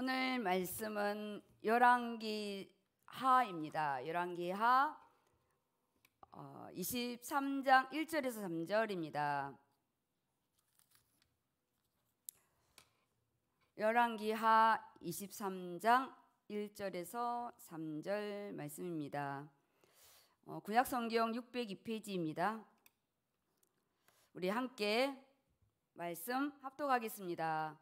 오늘 말씀은 열왕기 하입니다. 열왕기 하 23장 어, 1절에서 3절입니다. 열왕기 하 23장 1절에서 3절 말씀입니다. 어, 구약 성경 602페이지입니다. 우리 함께 말씀 합독하겠습니다.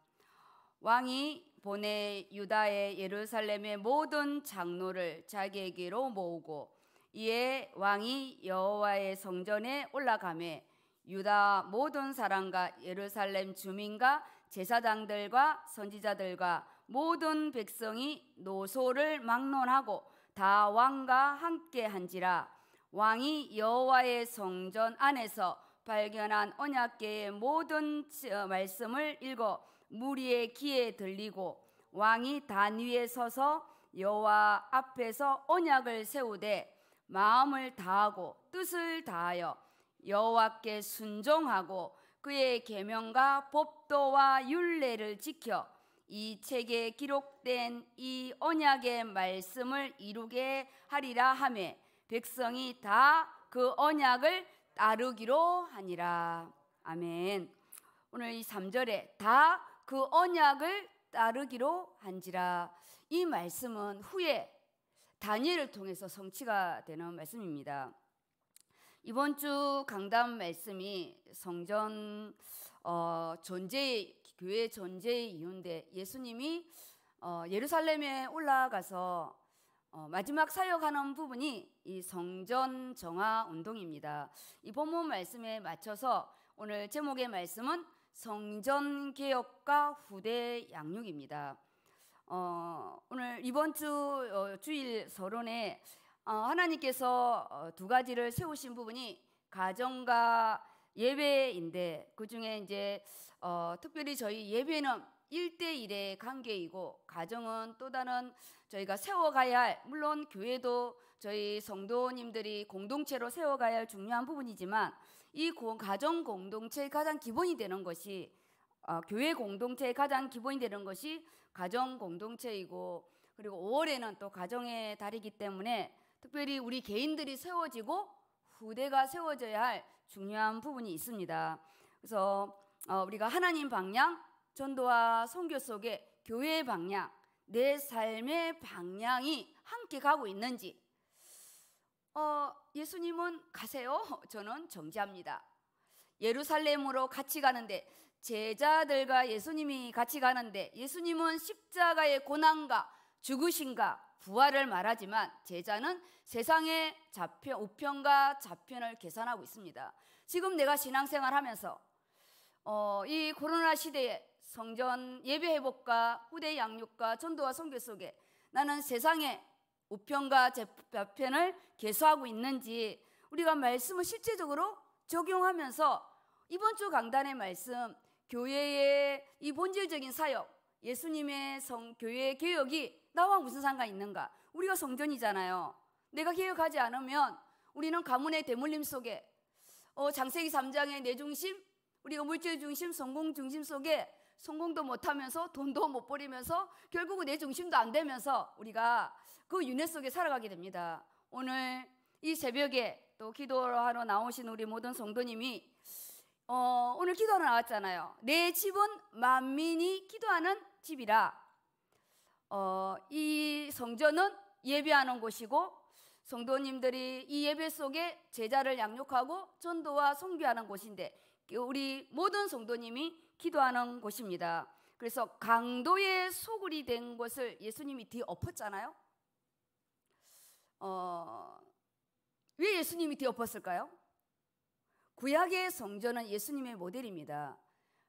왕이 보내 유다의 예루살렘의 모든 장로를 자기에게로 모으고 이에 왕이 여호와의 성전에 올라가매 유다 모든 사람과 예루살렘 주민과 제사장들과 선지자들과 모든 백성이 노소를 막론하고 다 왕과 함께 한지라 왕이 여호와의 성전 안에서 발견한 언약계의 모든 말씀을 읽어 무리의 귀에 들리고 왕이 단 위에 서서 여호와 앞에서 언약을 세우되 마음을 다하고 뜻을 다하여 여호와께 순종하고 그의 계명과 법도와 율례를 지켜 이 책에 기록된 이 언약의 말씀을 이루게 하리라 하매 백성이 다 그 언약을 따르기로 하니라. 아멘. 오늘 이 3절에 다그 언약을 따르기로 한지라 이 말씀은 후에 다니엘을 통해서 성취가 되는 말씀입니다. 이번 주 강단 말씀이 성전 어, 존재 교회 존재의 이유인데 예수님이 어, 예루살렘에 올라가서 어, 마지막 사역하는 부분이 이 성전 정화 운동입니다. 이 본문 말씀에 맞춰서 오늘 제목의 말씀은 성전 개혁과 후대 양육입니다. 어, 오늘 이번 주 어, 주일 서론에 어, 하나님께서 어, 두 가지를 세우신 부분이 가정과 예배인데 그 중에 이제 어, 특별히 저희 예배는 1대1의 관계이고 가정은 또 다른 저희가 세워가야 할 물론 교회도 저희 성도님들이 공동체로 세워가야 할 중요한 부분이지만 이 가정 공동체의 가장 기본이 되는 것이 어, 교회 공동체의 가장 기본이 되는 것이 가정 공동체이고 그리고 5월에는 또 가정의 달이기 때문에 특별히 우리 개인들이 세워지고 후대가 세워져야 할 중요한 부분이 있습니다. 그래서 어, 우리가 하나님 방향, 전도와 성교 속에 교회의 방향, 내 삶의 방향이 함께 가고 있는지 어, 예수님은 가세요. 저는 정지합니다. 예루살렘으로 같이 가는데 제자들과 예수님이 같이 가는데 예수님은 십자가의 고난과 죽으신가 부활을 말하지만 제자는 세상의 좌편, 우편과 좌편을 계산하고 있습니다. 지금 내가 신앙생활 하면서 어, 이 코로나 시대에 성전 예배 회복과 후대 양육과 전도와 선교 속에 나는 세상의 우편과 좌편을 개수하고 있는지 우리가 말씀을 실제적으로 적용하면서 이번 주 강단의 말씀 교회의 이 본질적인 사역 예수님의 성 교회의 개혁이 나와 무슨 상관 이 있는가? 우리가 성전이잖아요. 내가 개혁하지 않으면 우리는 가문의 대물림 속에 어, 장세기 3장의 내 중심, 우리가 물질 중심, 성공 중심 속에 성공도 못하면서 돈도 못버리면서 결국은 내 중심도 안 되면서 우리가 그 윤회 속에 살아가게 됩니다. 오늘 이 새벽에 또 기도하러 나오신 우리 모든 성도님이 어, 오늘 기도하러 나왔잖아요. 내 집은 만민이 기도하는 집이라. 어, 이 성전은 예배하는 곳이고 성도님들이 이 예배 속에 제자를 양육하고 전도와 성교하는 곳인데 그 우리 모든 성도님이 기도하는 곳입니다. 그래서 강도의 소굴이 된 것을 예수님이 뒤엎었잖아요. 어, 왜 예수님이 뒤엎었을까요? 구약의 성전은 예수님의 모델입니다.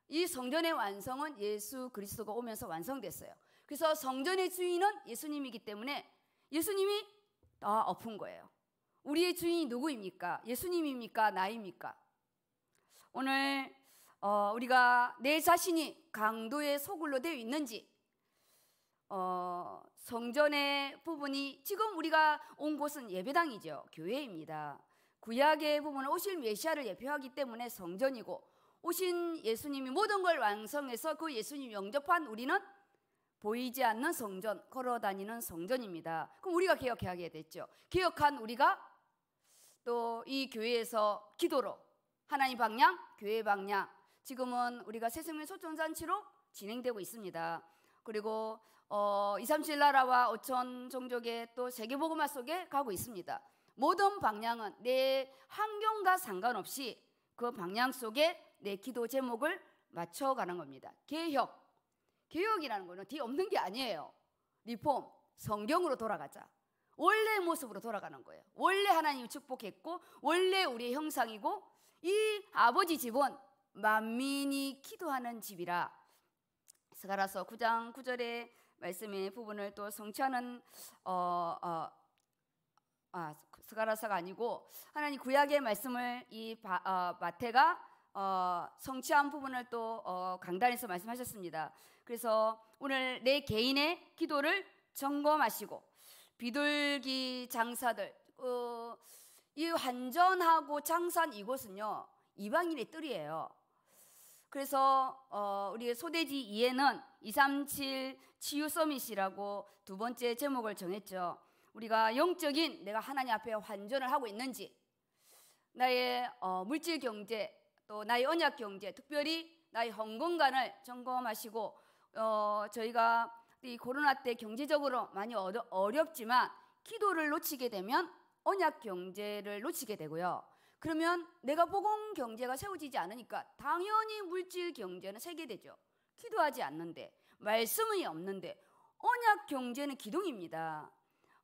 이 성전의 완성은 예수 그리스도가 오면서 완성됐어요. 그래서 성전의 주인은 예수님이기 때문에 예수님이 다 엎은 거예요. 우리의 주인이 누구입니까? 예수님입니까? 나입니까? 오늘 어, 우리가 내 자신이 강도의 소굴로 되어 있는지 어, 성전의 부분이 지금 우리가 온 곳은 예배당이죠. 교회입니다. 구약의 부분은 오실 메시아를 예표하기 때문에 성전이고 오신 예수님이 모든 걸 완성해서 그 예수님 영접한 우리는 보이지 않는 성전, 걸어 다니는 성전입니다. 그럼 우리가 기억해야 하겠죠. 기억한 우리가 또 이 교회에서 기도로 하나님 방향, 교회 방향. 지금은 우리가 새생명 소통잔치로 진행되고 있습니다. 그리고 어, 2, 3, 7 나라와 5천 종족의 또 세계보고마 속에 가고 있습니다. 모든 방향은 내 환경과 상관없이 그 방향 속에 내 기도 제목을 맞춰가는 겁니다. 개혁. 개혁이라는 거는 뒤 없는 게 아니에요. 리폼. 성경으로 돌아가자. 원래 모습으로 돌아가는 거예요. 원래 하나님 축복했고, 원래 우리의 형상이고, 이 아버지 집은 만민이 기도하는 집이라. 스가라서 9장 9절에 말씀의 부분을 또 성찬은 어, 어, 아, 스가라사가 아니고 하나님 구약의 말씀을 이 바, 어, 마태가 어, 성취한 부분을 또 어, 강단에서 말씀하셨습니다. 그래서 오늘 내 개인의 기도를 점검하시고 비둘기 장사들 어, 이 환전하고 장산 이곳은요 이방인의 뜰이에요. 그래서 어, 우리의 소돼지이에는237 치유 서밋이라고 두 번째 제목을 정했죠. 우리가 영적인 내가 하나님 앞에 환전을 하고 있는지 나의 어, 물질 경제 또 나의 언약 경제 특별히 나의 헌건간을 점검하시고 어, 저희가 이 코로나 때 경제적으로 많이 어려, 어렵지만 기도를 놓치게 되면 언약 경제를 놓치게 되고요. 그러면 내가 복음 경제가 세워지지 않으니까 당연히 물질 경제는 세게되죠 기도하지 않는데 말씀이 없는데 언약 경제는 기둥입니다.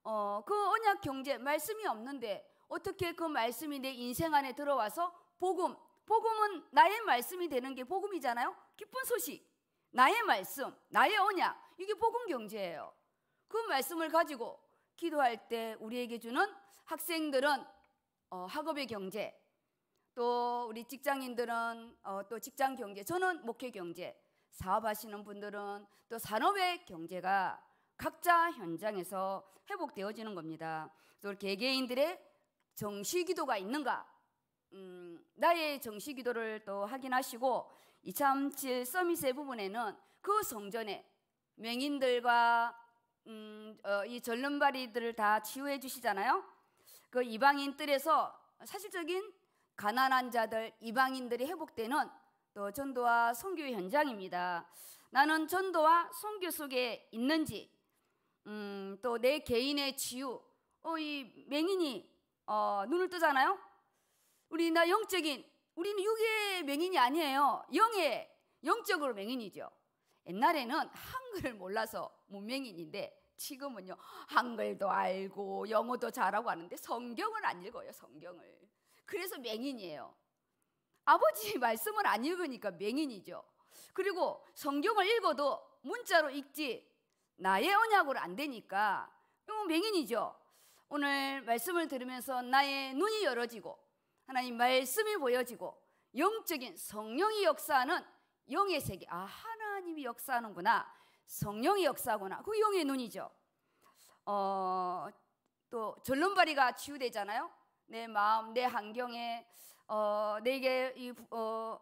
어, 그 언약 경제 말씀이 없는데 어떻게 그 말씀이 내 인생 안에 들어와서 복음 복음은 나의 말씀이 되는 게 복음이잖아요. 기쁜 소식. 나의 말씀, 나의 언약. 이게 복음 경제예요. 그 말씀을 가지고 기도할 때 우리에게 주는 학생들은 어, 학업의 경제, 또 우리 직장인들은 어, 또 직장 경제, 저는 목회 경제, 사업하시는 분들은 또 산업의 경제가 각자 현장에서 회복되어지는 겁니다. 그 개개인들의 정시 기도가 있는가? 음, 나의 정시 기도를 또 확인하시고 237 서밋의 부분에는 그 성전에 명인들과 음, 어, 이 절름발이들을 다 치유해 주시잖아요. 그 이방인 들에서 사실적인 가난한 자들 이방인들이 회복되는 또 전도와 선교 현장입니다. 나는 전도와 선교 속에 있는지 음, 또 내 개인의 치유 어, 이 맹인이 어, 눈을 뜨잖아요. 우리 나 영적인 우리는 육의 맹인이 아니에요. 영의 영적으로 맹인이죠. 옛날에는 한글을 몰라서 문맹인인데 지금은요 한글도 알고 영어도 잘하고 하는데 성경을 안 읽어요 성경을 그래서 맹인이에요 아버지 말씀을 안 읽으니까 맹인이죠 그리고 성경을 읽어도 문자로 읽지 나의 언약으로 안 되니까 이 어, 맹인이죠 오늘 말씀을 들으면서 나의 눈이 열어지고 하나님 말씀이 보여지고 영적인 성령이 역사하는 영의 세계 아 하나님이 역사하는구나 성령이역사거나그 영의 눈이죠. 어, 또 절름발이가 치유되잖아요. 내 마음, 내 환경에 어, 내게 이, 어,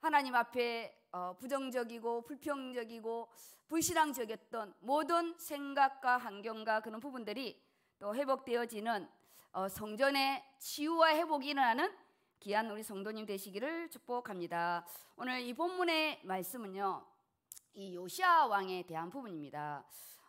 하나님 앞에 어, 부정적이고 불평적이고 불신앙적이었던 모든 생각과 환경과 그런 부분들이 또 회복되어지는 어, 성전의 치유와 회복이 일어나는 귀한 우리 성도님 되시기를 축복합니다. 오늘 이 본문의 말씀은요. 이 요시아 왕에 대한 부분입니다.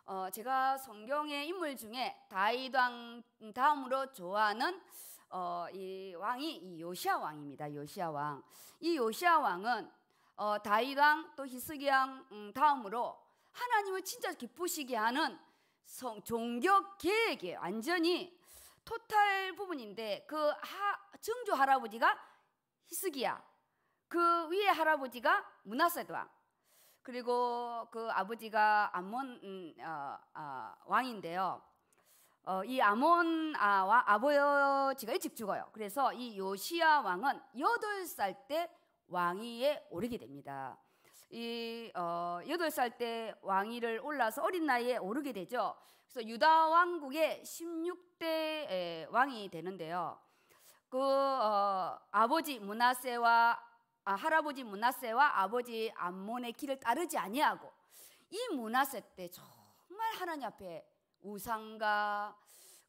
어, 제가 성경의 인물 중에 다윗 왕 다음으로 좋아하는 어, 이 왕이 이 요시아 왕입니다. 요시아 왕. 이 요시아 왕은 어, 다윗 왕 또 히스기왕 음, 다음으로 하나님을 진짜 기쁘시게 하는 성, 종교 계획에 완전히 토탈 부분인데 그 하, 증조 할아버지가 히스기야 그 위에 할아버지가 문하세드 왕 그리고 그 아버지가 암몬 음, 어, 어, 왕인데요. 어, 이 아몬 아, 와, 아버지가 일찍 죽어요. 그래서 이 요시아 왕은 여살때 왕위에 오르게 됩니다. 이 어, 8살 때 왕위를 올라서 어린 나이에 오르게 되죠. 그래서 유다 왕국의 16대 왕이 되는데요. 그 어, 아버지 문하세와 아, 할아버지 문하세와 아버지 암몬의 길을 따르지 아니하고 이 문하세 때 정말 하나님 앞에 우상과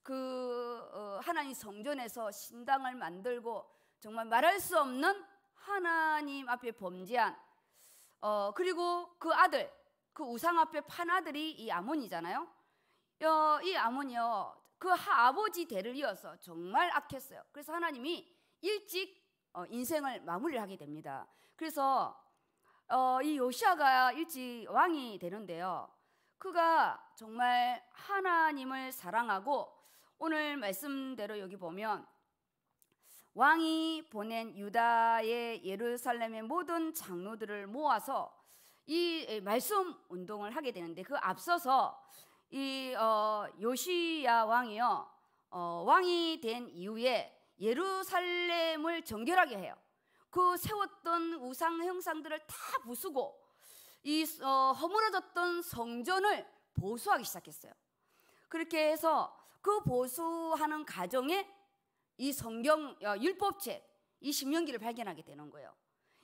그 어, 하나님 성전에서 신당을 만들고 정말 말할 수 없는 하나님 앞에 범죄한 어 그리고 그 아들 그 우상 앞에 판 아들이 이 아몬이잖아요. 어, 이 아몬이요 그 아버지 대를 이어서 정말 악했어요. 그래서 하나님이 일찍 어, 인생을 마무리를 하게 됩니다. 그래서 어, 이 요시아가 일찍 왕이 되는데요. 그가 정말 하나님을 사랑하고 오늘 말씀대로 여기 보면 왕이 보낸 유다의 예루살렘의 모든 장로들을 모아서 이 말씀 운동을 하게 되는데 그 앞서서 이 어, 요시야 왕이요 어, 왕이 된 이후에 예루살렘을 정결하게 해요. 그 세웠던 우상 형상들을 다 부수고 이 어, 허물어졌던 성전을 보수하기 시작했어요. 그렇게 해서 그 보수하는 과정에 이 성경 어, 율법책 이 신명기를 발견하게 되는 거예요.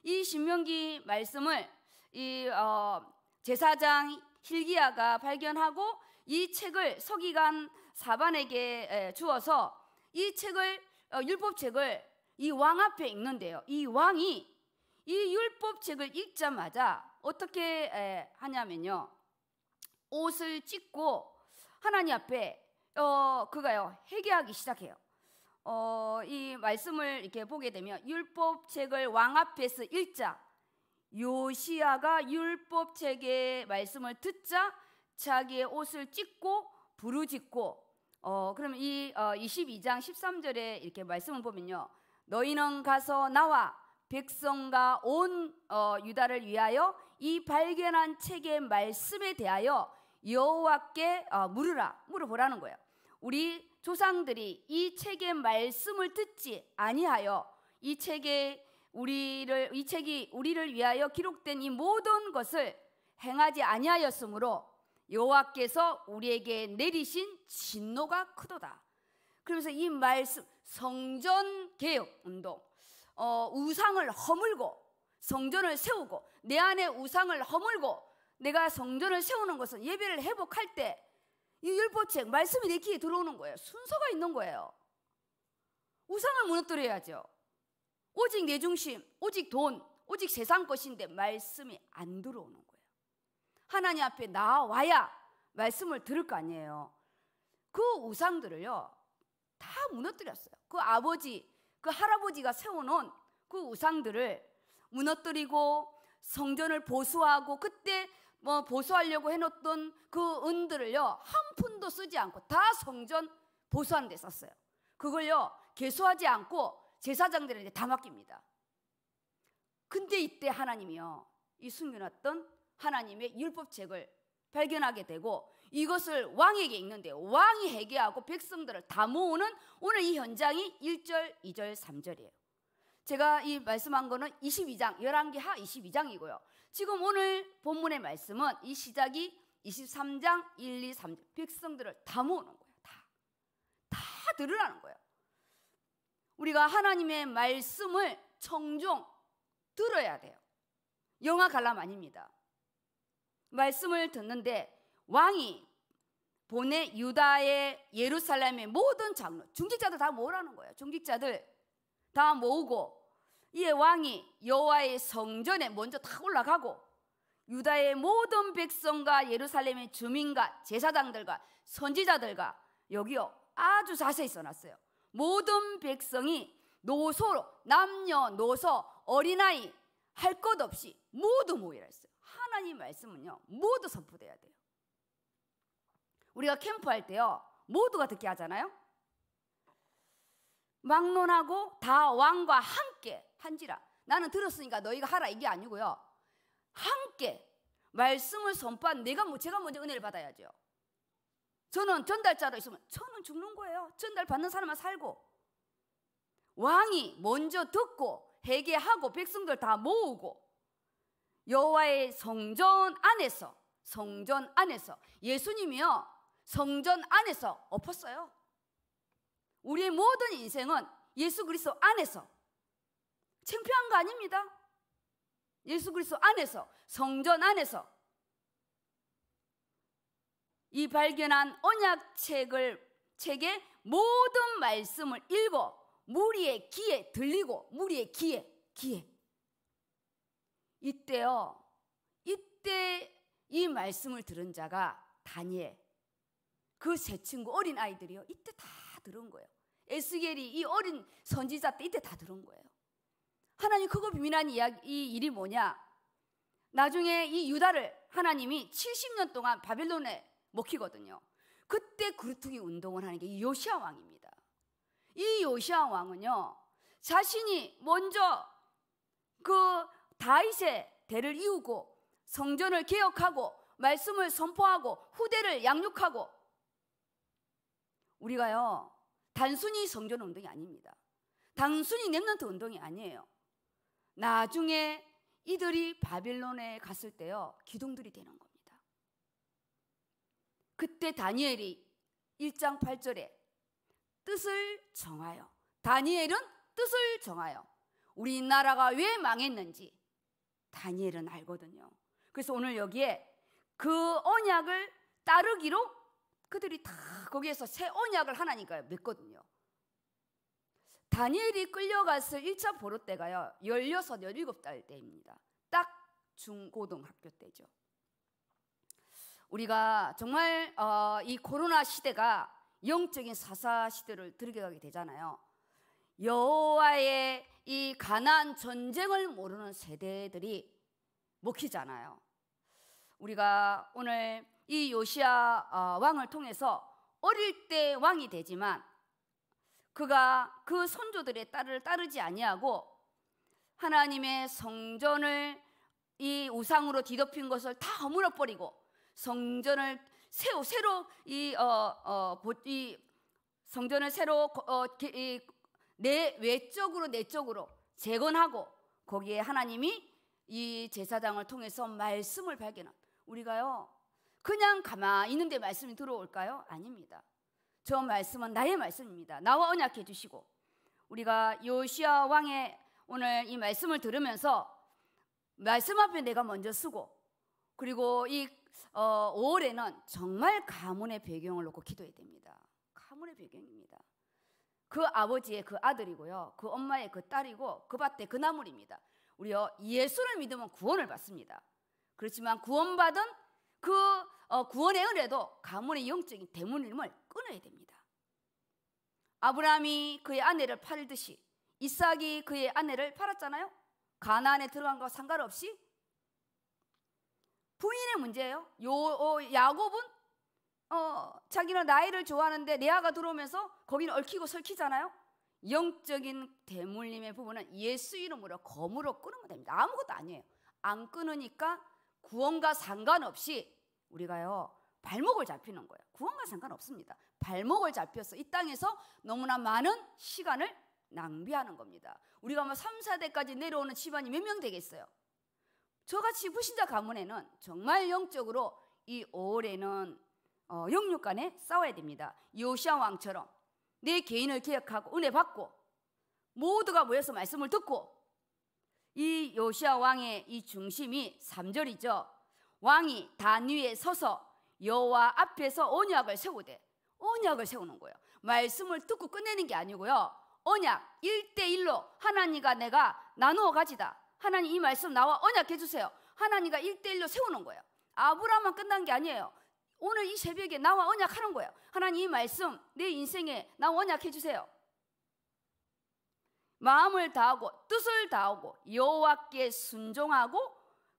이 신명기 말씀을 이 어, 제사장 힐기야가 발견하고 이 책을 서기관 사반에게 주어서 이 책을 어, 율법책을 이 왕 앞에 읽는데요. 이 왕이 이 율법책을 읽자마자 어떻게 하냐면요. 옷을 찢고 하나님 앞에 어, 그가요 회개하기 시작해요. 어, 이 말씀을 이렇게 보게 되면 율법책을 왕 앞에서 읽자 요시아가 율법책의 말씀을 듣자 자기의 옷을 찢고 부르짖고 어, 그럼 이 어, 22장 13절에 이렇게 말씀을 보면요. 너희는 가서 나와 백성과 온 어, 유다를 위하여 이 발견한 책의 말씀에 대하여 여호와께 어, 물으라 물어보라는 거예요. 우리 조상들이 이 책의 말씀을 듣지 아니하여 이 책에 우리를 이 책이 우리를 위하여 기록된 이 모든 것을 행하지 아니하였으므로 여호와께서 우리에게 내리신 진노가 크도다. 그러면서 이 말씀 성전 개혁 운동 어, 우상을 허물고 성전을 세우고 내 안에 우상을 허물고 내가 성전을 세우는 것은 예배를 회복할 때이 율법책 말씀이 내 귀에 들어오는 거예요. 순서가 있는 거예요. 우상을 무너뜨려야죠. 오직 내 중심, 오직 돈, 오직 세상 것인데 말씀이 안 들어오는 하나님 앞에 나와야 말씀을 들을 거 아니에요. 그 우상들을요, 다 무너뜨렸어요. 그 아버지, 그 할아버지가 세워놓은 그 우상들을 무너뜨리고 성전을 보수하고 그때 뭐 보수하려고 해놓던 그 은들을요, 한 푼도 쓰지 않고 다 성전 보수하는 데 썼어요. 그걸요, 개수하지 않고 제사장들에게 다 맡깁니다. 근데 이때 하나님이요, 이 숨겨놨던 하나님의 율법책을 발견하게 되고 이것을 왕에게 읽는데 왕이 해결하고 백성들을 다 모으는 오늘 이 현장이 1절, 2절, 3절이에요. 제가 이 말씀한 거는 22장, 11개 하 22장이고요. 지금 오늘 본문의 말씀은 이 시작이 23장 1, 2, 3절. 백성들을 다 모으는 거예요. 다. 다 들으라는 거예요. 우리가 하나님의 말씀을 청종 들어야 돼요. 영화 관람 아닙니다. 말씀을 듣는데 왕이 보내 유다의 예루살렘의 모든 장로 중직자들 다 모으라는 거예요. 중직자들 다 모으고 이에 왕이 여호와의 성전에 먼저 다 올라가고 유다의 모든 백성과 예루살렘의 주민과 제사장들과 선지자들과 여기요 아주 자세히 써놨어요. 모든 백성이 노소로 남녀 노소 어린아이 할 것 없이 모두 모이라 했어요. 하나님 말씀은요 모두 선포돼야 돼요. 우리가 캠프할 때요 모두가 듣게 하잖아요. 막론하고 다 왕과 함께 한지라 나는 들었으니까 너희가 하라 이게 아니고요 함께 말씀을 선포한 내가 뭐 제가 먼저 은혜를 받아야죠. 저는 전달자로 있으면 저는 죽는 거예요. 전달 받는 사람만 살고 왕이 먼저 듣고 회개하고 백성들 다 모으고 여호와의 성전 안에서 성전 안에서 예수님이요 성전 안에서 엎었어요. 우리의 모든 인생은 예수 그리스도 안에서 창피한 거 아닙니다. 예수 그리스도 안에서 성전 안에서 이 발견한 언약 책을 책의 모든 말씀을 읽어 무리의 귀에 들리고 무리의 귀에 귀에 이때요. 이때 이 말씀을 들은 자가 다니엘. 그 세 친구 어린 아이들이요. 이때 다 들은 거예요. 에스겔이 이 어린 선지자 때 이때 다 들은 거예요. 하나님 크고 비밀한 이야기, 이 일이 뭐냐? 나중에 이 유다를 하나님이 70년 동안 바빌론에 먹히거든요. 그때 그르투기 운동을 하는 게 요시아 왕입니다. 이 요시아 왕은요, 자신이 먼저 그 다윗의 대를 이우고 성전을 개혁하고 말씀을 선포하고 후대를 양육하고 우리가요 단순히 성전 운동이 아닙니다. 단순히 렘넌트 운동이 아니에요. 나중에 이들이 바빌론에 갔을 때요 기둥들이 되는 겁니다. 그때 다니엘이 1장 8절에 뜻을 정하여 다니엘은 뜻을 정하여 우리 나라가 왜 망했는지 다니엘은 알거든요. 그래서 오늘 여기에 그 언약을 따르기로 그들이 다 거기에서 새 언약을 하나니까 믿거든요 다니엘이 끌려갔을 1차 보로 때가요. 16, 17달 때입니다. 딱 중고등학교 때죠. 우리가 정말 어, 이 코로나 시대가 영적인 사사 시대를 들게가게 되잖아요. 여호와의 이 가난 전쟁을 모르는 세대들이 먹히잖아요. 우리가 오늘 이 요시아 어, 왕을 통해서 어릴 때 왕이 되지만 그가 그 선조들의 딸을 따르지 아니하고 하나님의 성전을 이 우상으로 뒤덮인 것을 다 허물어 버리고 성전을 새로 새로 이 어어이 어, 어 성전을 새로 어, 이, 내 외적으로 내적으로 재건하고 거기에 하나님이 이 제사장을 통해서 말씀을 발견한 우리가요 그냥 가만히 있는데 말씀이 들어올까요? 아닙니다. 저 말씀은 나의 말씀입니다. 나와 언약해 주시고 우리가 요시아 왕의 오늘 이 말씀을 들으면서 말씀 앞에 내가 먼저 쓰고 그리고 이 어, 5월에는 정말 가문의 배경을 놓고 기도해야 됩니다. 가문의 배경입니다. 그 아버지의 그 아들이고요. 그 엄마의 그 딸이고 그 밭의 그 나물입니다. 우리요 예수를 믿으면 구원을 받습니다. 그렇지만 구원받은 그 어, 구원의 은혜도 가문의 영적인 대문임을 끊어야 됩니다. 아브라함이 그의 아내를 팔듯이 이삭이 그의 아내를 팔았잖아요. 가나안에 들어간 거 상관없이 부인의 문제예요. 요 어, 야곱은 어, 자기는 나이를 좋아하는데 레아가 들어오면서 거기는 얽히고 설키잖아요. 영적인 대물림의 부분은 예수 이름으로 검으로 끊으면 됩니다. 아무것도 아니에요. 안 끊으니까 구원과 상관없이 우리가요 발목을 잡히는 거예요. 구원과 상관없습니다. 발목을 잡혀서 이 땅에서 너무나 많은 시간을 낭비하는 겁니다. 우리가 뭐 3, 4대까지 내려오는 집안이 몇 명 되겠어요? 저같이 부신자 가문에는 정말 영적으로 이올해는 어, 영육 간에 싸워야 됩니다. 요시아 왕처럼 내 개인을 개혁하고 은혜 받고 모두가 모여서 말씀을 듣고 이 요시아 왕의 이 중심이 3절이죠. 왕이 단 위에 서서 여호와 앞에서 언약을 세우되 언약을 세우는 거예요. 말씀을 듣고 끝내는 게 아니고요. 언약 1대1로 하나님과 내가 나누어 가지다. 하나님 이 말씀 나와 언약해 주세요. 하나님과 1대1로 세우는 거예요. 아브라함만 끝난 게 아니에요. 오늘 이 새벽에 나와 언약하는 거예요. 하나님 이 말씀 내 인생에 나 언약해 주세요. 마음을 다하고 뜻을 다하고 여호와께 순종하고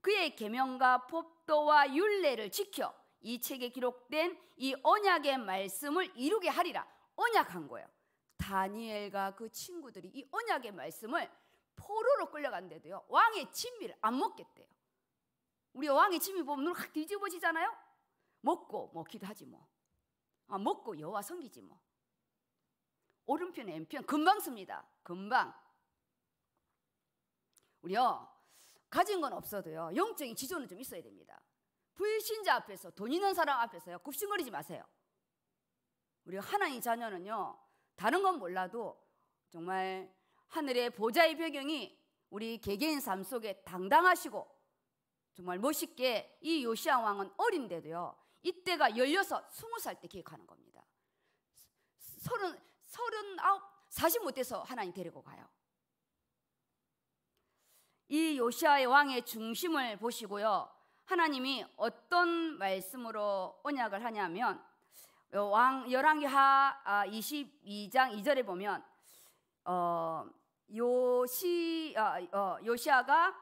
그의 계명과 법도와 윤례를 지켜 이 책에 기록된 이 언약의 말씀을 이루게 하리라 언약한 거예요. 다니엘과 그 친구들이 이 언약의 말씀을 포로로 끌려간데도요 왕의 진미를 안 먹겠대요. 우리 왕의 진미 보면 눈확 뒤집어지잖아요. 먹고 뭐 기도하지 뭐. 아, 먹고 여호와 섬기지 뭐. 오른편 왼편 금방 씁니다. 금방. 우리요 가진 건 없어도요 영적인 지존은좀 있어야 됩니다. 불신자 앞에서 돈 있는 사람 앞에서요 굽신거리지 마세요. 우리 하나님 자녀는요 다른 건 몰라도 정말 하늘의 보좌의 배경이 우리 개개인 삶 속에 당당하시고 정말 멋있게 이 요시아 왕은 어린데도요 이때가 16, 20살 때기획하는 겁니다. 서른, 40 못돼서 하나님 데리고 가요. 이 요시아의 왕의 중심을 보시고요. 하나님이 어떤 말씀으로 언약을 하냐면 왕 열왕기하 22장 아, 2절에 보면 어, 요시 아, 어, 요시아가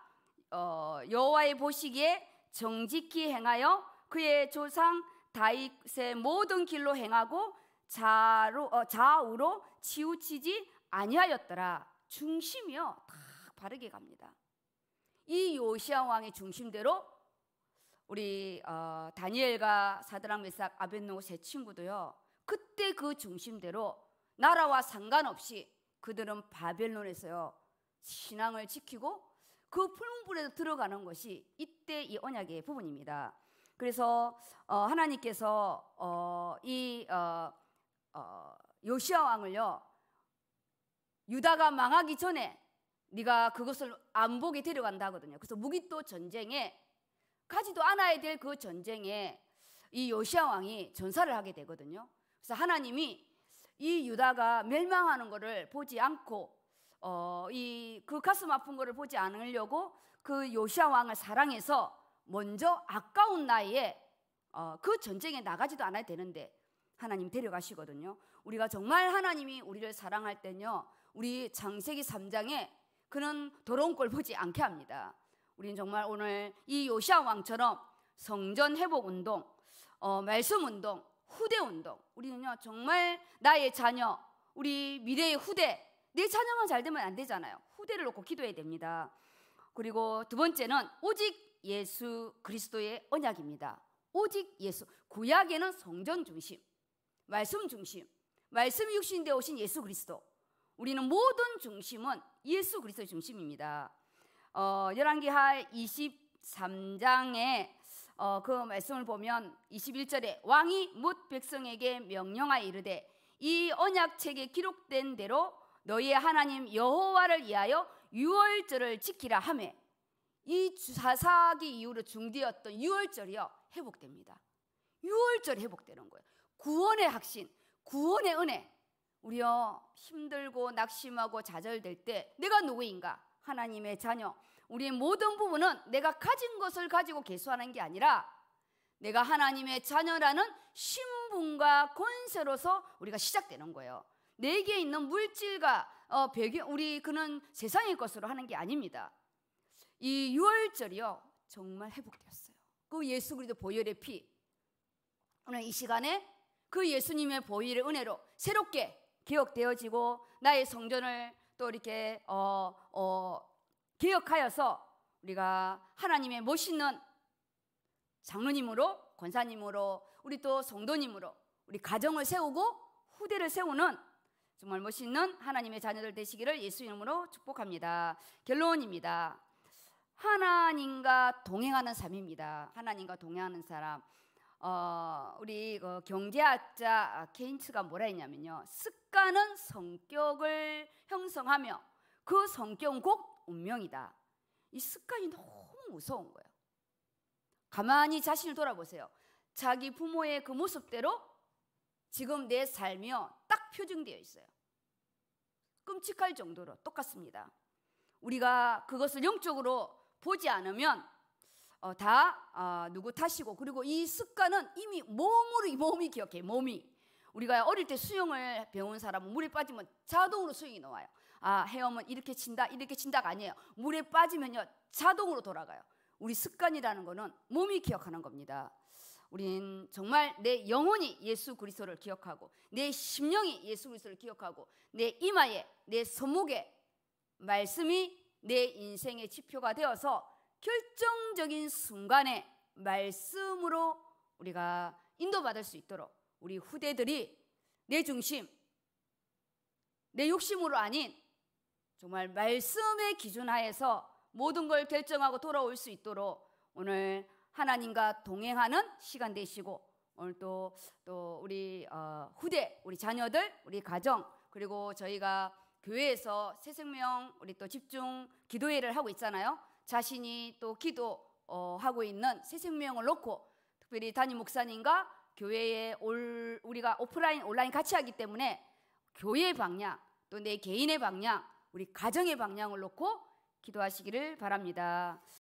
어, 여호와의 보시기에 정직히 행하여 그의 조상 다윗의 모든 길로 행하고 자로 어, 좌우로 치우치지 아니하였더라. 중심이요. 딱 바르게 갑니다. 이 요시아 왕의 중심대로 우리 어, 다니엘과 사드랑 메삭 아벤노고 세 친구도요. 그때 그 중심대로 나라와 상관없이 그들은 바벨론에서요. 신앙을 지키고 그 풀문불에 들어가는 것이 이때 이 언약의 부분입니다. 그래서 어, 하나님께서 어, 이 어, 어, 요시아 왕을요 유다가 망하기 전에 네가 그것을 안보게 데려간다 하거든요. 그래서 무기또 전쟁에 가지도 않아야 될 그 전쟁에 이 요시아 왕이 전사를 하게 되거든요. 그래서 하나님이 이 유다가 멸망하는 것을 보지 않고 어, 이 그 가슴 아픈 것을 보지 않으려고 그 요시아 왕을 사랑해서 먼저 아까운 나이에 어, 그 전쟁에 나가지도 않아야 되는데 하나님 데려가시거든요. 우리가 정말 하나님이 우리를 사랑할 때는요. 우리 장세기 3장에 그는 더러운 꼴 보지 않게 합니다. 우리는 정말 오늘 이 요시아 왕처럼 성전 회복 운동, 어, 말씀 운동, 후대 운동. 우리는요 정말 나의 자녀, 우리 미래의 후대, 내 자녀만 잘 되면 안 되잖아요. 후대를 놓고 기도해야 됩니다. 그리고 두 번째는 오직 예수 그리스도의 언약입니다. 오직 예수. 구약에는 성전 중심, 말씀 중심, 말씀 육신 되 오신 예수 그리스도. 우리는 모든 중심은 예수 그리스도의 중심입니다. 어, 열왕기하 23장에 어, 그 말씀을 보면 21절에 왕이 못 백성에게 명령하 이르되 이 언약책에 기록된 대로 너희의 하나님 여호와를 위하여 유월절을 지키라 하며 이 사사기 이후로 중대였던 6월절이요 회복됩니다. 6월절 회복되는 거예요. 구원의 확신, 구원의 은혜. 우리요 힘들고 낙심하고 좌절될 때 내가 누구인가? 하나님의 자녀. 우리의 모든 부분은 내가 가진 것을 가지고 개수하는 게 아니라 내가 하나님의 자녀라는 신분과 권세로서 우리가 시작되는 거예요. 내게 있는 물질과 어, 배경, 우리 그는 세상의 것으로 하는 게 아닙니다. 이 유월절이요 정말 회복되었어요. 그 예수 그리스도 보혈의 피 오늘 이 시간에 그 예수님의 보혈의 은혜로 새롭게 기억되어지고 나의 성전을 또 이렇게 어, 어, 기억하여서 우리가 하나님의 멋있는 장로님으로 권사님으로 우리 또 성도님으로 우리 가정을 세우고 후대를 세우는 정말 멋있는 하나님의 자녀들 되시기를 예수 이름으로 축복합니다. 결론입니다. 하나님과 동행하는 삶입니다. 하나님과 동행하는 사람. 어, 우리 그 경제학자 케인츠가 뭐라 했냐면요. 습관은 성격을 형성하며 그 성격은 곧 운명이다. 이 습관이 너무 무서운 거예요. 가만히 자신을 돌아보세요. 자기 부모의 그 모습대로 지금 내삶이딱 표정되어 있어요. 끔찍할 정도로 똑같습니다. 우리가 그것을 영적으로 보지 않으면 어, 다 어, 누구 탓이고 그리고 이 습관은 이미 몸으로 몸이 기억해 몸이 우리가 어릴 때 수영을 배운 사람은 물에 빠지면 자동으로 수영이 나와요. 아 헤엄은 이렇게 친다 이렇게 친다가 아니에요. 물에 빠지면요 자동으로 돌아가요. 우리 습관이라는 거는 몸이 기억하는 겁니다. 우린 정말 내 영혼이 예수 그리스도를 기억하고 내 심령이 예수 그리스도를 기억하고 내 이마에 내 손목에 말씀이 내 인생의 지표가 되어서 결정적인 순간에 말씀으로 우리가 인도받을 수 있도록 우리 후대들이 내 중심, 내 욕심으로 아닌 정말 말씀의 기준하에서 모든 걸 결정하고 돌아올 수 있도록 오늘 하나님과 동행하는 시간 되시고 오늘 또, 또 우리 어, 후대, 우리 자녀들, 우리 가정 그리고 저희가 교회에서 새 생명 우리 또 집중 기도회를 하고 있잖아요. 자신이 또 기도하고 어, 있는 새 생명을 놓고 특별히 담임 목사님과 교회에 올 우리가 오프라인 온라인 같이 하기 때문에 교회의 방향 또 내 개인의 방향 우리 가정의 방향을 놓고 기도하시기를 바랍니다.